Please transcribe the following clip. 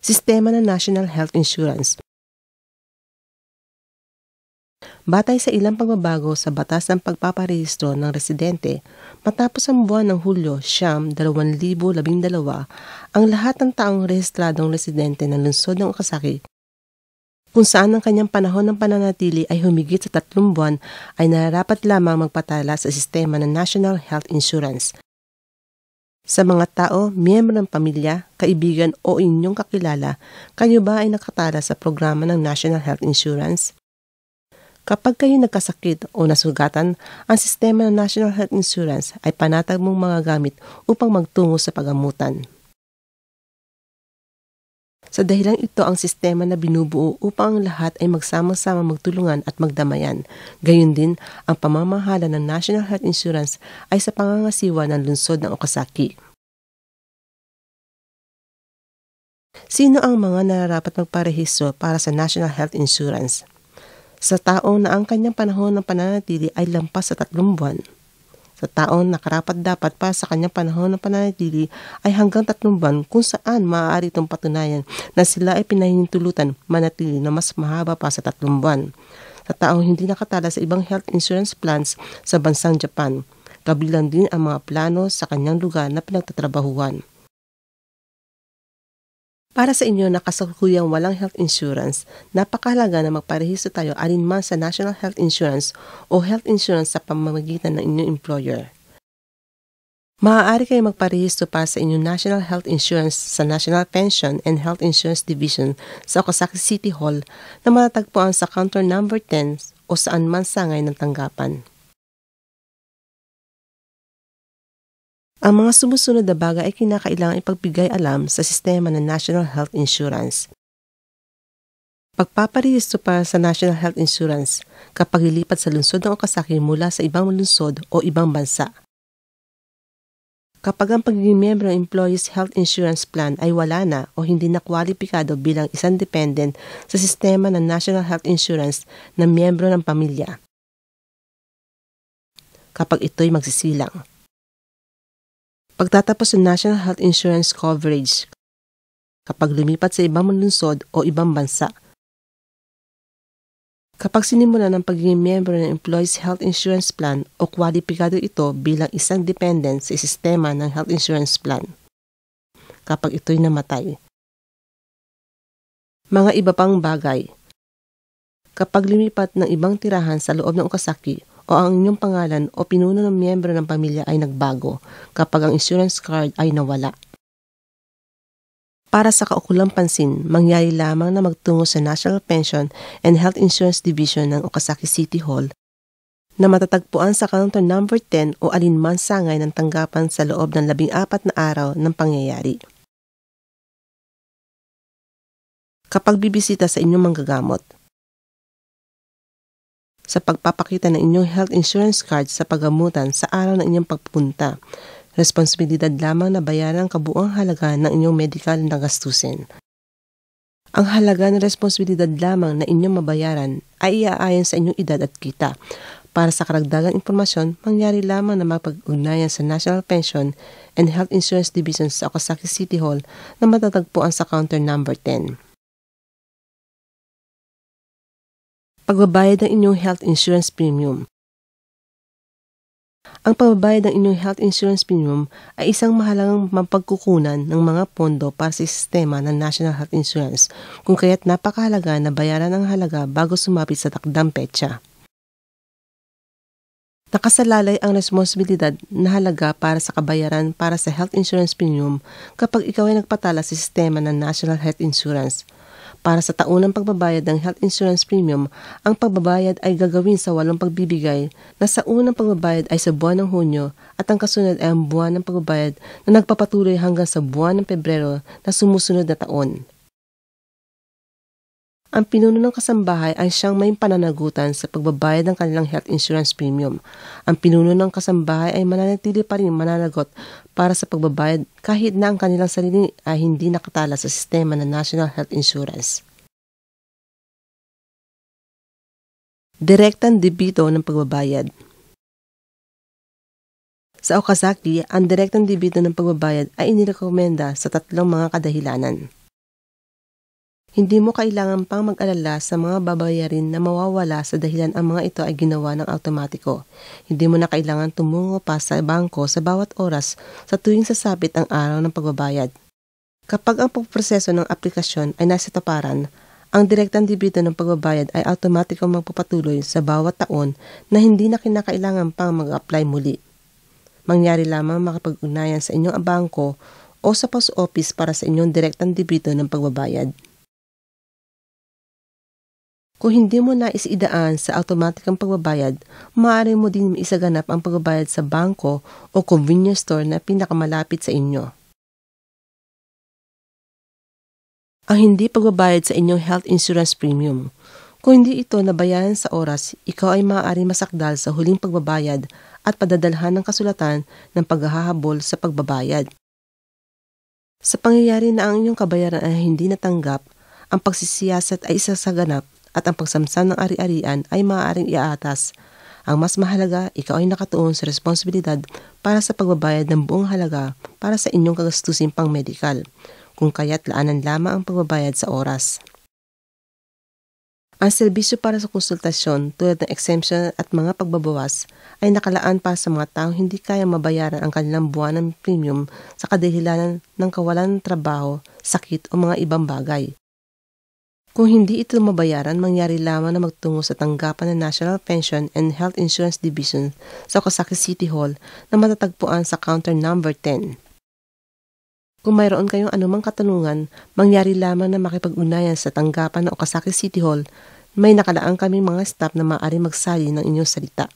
sistema ng National Health Insurance. Batay sa ilang pagbabago sa batas ng pagpaparehistro ng residente, matapos ang buwan ng Hulyo, Siyam, 2012, ang lahat ng taong rehistradong residente ng lungsod ng Okasaki kung saan ang kanyang panahon ng pananatili ay humigit sa tatlong buwan, ay nararapat lamang magpatala sa sistema ng National Health Insurance. Sa mga tao, miyembro ng pamilya, kaibigan o inyong kakilala, kayo ba ay nakatala sa programa ng National Health Insurance? Kapag kayo nagkasakit o nasugatan, ang sistema ng National Health Insurance ay panatag mong mga gamit upang magtungo sa pagamutan. Sa dahilan ito ang sistema na binubuo upang ang lahat ay magsama-sama magtulungan at magdamayan. Gayun din, ang pamamahala ng National Health Insurance ay sa pangangasiwa ng lungsod ng Okasaki. Sino ang mga nararapat magparehistro para sa National Health Insurance? Sa taong na ang kanyang panahon ng pananatili ay lampas sa tatlong buwan sa taon na karapat-dapat pa sa kanyang panahon ng pananatili ay hanggang tatlong buwan kung saan maaari itong patunayan na sila ay pinahintulutan manatili na mas mahaba pa sa tatlong buwan sa taong hindi nakatala sa ibang health insurance plans sa bansang Japan. Kabilang din ang mga plano sa kanyang lugar na pinagtatrabahuhan. Para sa inyo na kasalukuyang walang health insurance, napakahalaga na magparehistro tayo alinman sa National Health Insurance o health insurance sa pamamagitan ng inyong employer. Maaari kayo magparehistro para sa inyong National Health Insurance sa National Pension and Health Insurance Division sa Okasaki City Hall na matatagpuan sa counter number 10 o saan man sangay ng tanggapan. Ang mga sumusunod na bagay ay kinakailangan ipagbigay alam sa sistema ng National Health Insurance. Pagpaparehistro para sa National Health Insurance kapag lilipat sa lungsod ng Okasaki mula sa ibang lungsod o ibang bansa. Kapag ang pagiging miyembro ng Employees Health Insurance Plan ay wala na o hindi na kwalipikado bilang isang dependent sa sistema ng National Health Insurance na miyembro ng pamilya. Kapag ito'y magsisilang. Pagtatapos ng National Health Insurance Coverage kapag lumipat sa ibang lungsod o ibang bansa. Kapag sinimula ng pagiging miyembro ng Employees Health Insurance Plan o kwalipikado ito bilang isang dependent sa sistema ng health insurance plan kapag ito'y namatay. Mga iba pang bagay. Kapag lumipat ng ibang tirahan sa loob ng Okasaki o ang inyong pangalan o pinuno ng miyembro ng pamilya ay nagbago kapag ang insurance card ay nawala. Para sa kaukulang pansin, mangyari lamang na magtungo sa National Pension and Health Insurance Division ng Okasaki City Hall na matatagpuan sa Counter Number 10 o alinman sangay ng tanggapan sa loob ng labing apat na araw ng pangyayari. Kapag bibisita sa inyong manggagamot, sa pagpapakita ng inyong health insurance card sa paggamutan sa araw ng inyong pagpunta. Responsibilidad lamang na bayaran ang kabuang halaga ng inyong medical na gastusin. Ang halaga ng responsibilidad lamang na inyong mabayaran ay iaayon sa inyong edad at kita. Para sa karagdagang impormasyon, mangyari lamang na mapag-ugnayan sa National Pension and Health Insurance Division sa Okasaki City Hall na matatagpuan sa counter number 10. pagbabayad ng inyong health insurance premium. Ang pagbabayad ng inyong health insurance premium ay isang mahalagang mapagkukunan ng mga pondo para sa sistema ng National Health Insurance, kung kaya't napakahalaga na bayaran ang halaga bago sumapit sa takdang petsa. Nakasalalay ang responsibilidad na halaga para sa kabayaran para sa health insurance premium kapag ikaw ay nagpatala sa sistema ng National Health Insurance – para sa taunang pagbabayad ng health insurance premium, ang pagbabayad ay gagawin sa walong pagbibigay na sa unang pagbabayad ay sa buwan ng Hunyo at ang kasunod ay ang buwan ng pagbabayad na nagpapatuloy hanggang sa buwan ng Pebrero na sumusunod na taon. Ang pinuno ng kasambahay ay siyang may pananagutan sa pagbabayad ng kanilang health insurance premium. Ang pinuno ng kasambahay ay mananatili pa rin mananagot para sa pagbabayad kahit na ang kanilang sarili ay hindi nakatala sa sistema ng National Health Insurance. Direktang debito ng pagbabayad Sa Okazaki, ang direktang debito ng pagbabayad ay inirekomenda sa tatlong mga kadahilanan. Hindi mo kailangan pang mag-alala sa mga babayarin na mawawala sa dahilan ang mga ito ay ginawa ng automatiko. Hindi mo na kailangan tumungo pa sa bangko sa bawat oras sa tuwing sasapit ang araw ng pagbabayad. Kapag ang pagproseso ng aplikasyon ay nasa taparan, ang direktang debito ng pagbabayad ay automatiko magpapatuloy sa bawat taon na hindi na kinakailangan pang mag-apply muli. Mangyari lamang makapag ugnayan sa inyong bangko o sa post office para sa inyong direktang debito ng pagbabayad. Kung hindi mo nais idaan sa automatikang pagbabayad, maaari mo din isaganap ang pagbabayad sa bangko o convenience store na pinakamalapit sa inyo. Ang hindi pagbabayad sa inyong health insurance premium. Kung hindi ito nabayaran sa oras, ikaw ay maaari masakdal sa huling pagbabayad at padadalhan ng kasulatan ng paghahabol sa pagbabayad. Sa pangyayari na ang inyong kabayaran ay hindi natanggap, ang pagsisiyasat ay isasaganap at ang pagsamsam ng ari-arian ay maaaring iaatas. Ang mas mahalaga, ikaw ay nakatuon sa responsibilidad para sa pagbabayad ng buong halaga para sa inyong kagastusin pang medikal, kung kaya't laanan lamang ang pagbabayad sa oras. Ang serbisyo para sa konsultasyon tulad ng exemption at mga pagbabawas ay nakalaan para sa mga taong hindi kaya mabayaran ang kanilang buwan ng premium sa kadahilanan ng kawalan ng trabaho, sakit o mga ibang bagay. Kung hindi ito mabayaran, mangyari lamang na magtungo sa tanggapan ng National Pension and Health Insurance Division sa Okasaki City Hall na matatagpuan sa counter number 10. Kung mayroon kayong anumang katanungan, mangyari lamang na makipag-unayan sa tanggapan ng Okasaki City Hall, may nakalaang kaming mga staff na maaari magsali ng inyong salita.